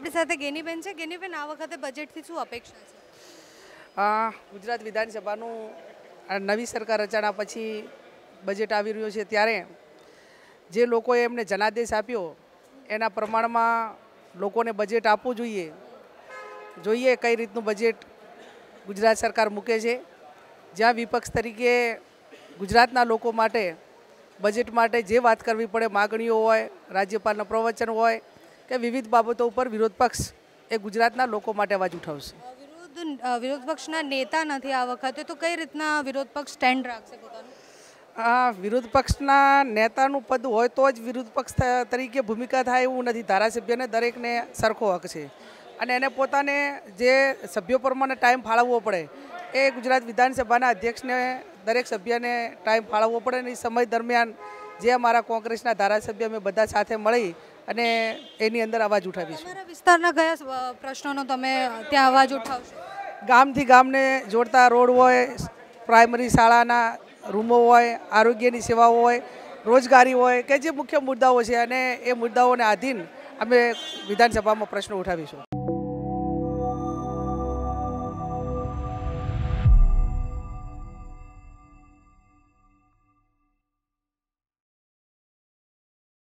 આપણી સાથે ગેનીબેન છે ગેનીબેન આ વખતે બજેટથી શું અપેક્ષા છે ગુજરાત વિધાનસભાનું નવી સરકાર રચાણા પછી બજેટ આવી રહ્યું છે ત્યારે જે લોકોએ એમને જનાદેશ આપ્યો એના પ્રમાણમાં લોકોને બજેટ આપવું જોઈએ જોઈએ કઈ રીતનું બજેટ ગુજરાત સરકાર મૂકે છે જ્યાં વિપક્ષ તરીકે ગુજરાતના લોકો માટે બજેટ માટે જે વાત કરવી પડે માગણીઓ હોય રાજ્યપાલના પ્રવચન હોય કે વિવિધ બાબતો ઉપર વિરોધ પક્ષ એ ગુજરાતના લોકો માટે અવાજ ઉઠાવશે વિરોધ પક્ષના નેતા નથી આ વખતે તો કઈ રીતના વિરોધ પક્ષ સ્ટેન્ડ રાખશે પોતાનું વિરોધ પક્ષના નેતાનું પદ હોય તો જ વિરોધ પક્ષ તરીકે ભૂમિકા થાય એવું નથી ધારાસભ્યને દરેકને સરખો હક છે અને એને પોતાને જે સભ્યો પ્રમાણે ટાઈમ ફાળવવો પડે એ ગુજરાત વિધાનસભાના અધ્યક્ષને દરેક સભ્યને ટાઈમ ફાળવવો પડે અને સમય દરમિયાન જે અમારા કોંગ્રેસના ધારાસભ્ય અમે બધા સાથે મળી અને એની અંદર અવાજ ઉઠાવીશું વિસ્તારના કયા પ્રશ્નોનો તમે ત્યાં અવાજ ઉઠાવશો ગામથી ગામને જોડતા રોડ હોય પ્રાઇમરી શાળાના રૂમો હોય આરોગ્યની સેવાઓ હોય રોજગારી હોય કે જે મુખ્ય મુદ્દાઓ છે અને એ મુદ્દાઓને આધીન અમે વિધાનસભામાં પ્રશ્નો ઉઠાવીશું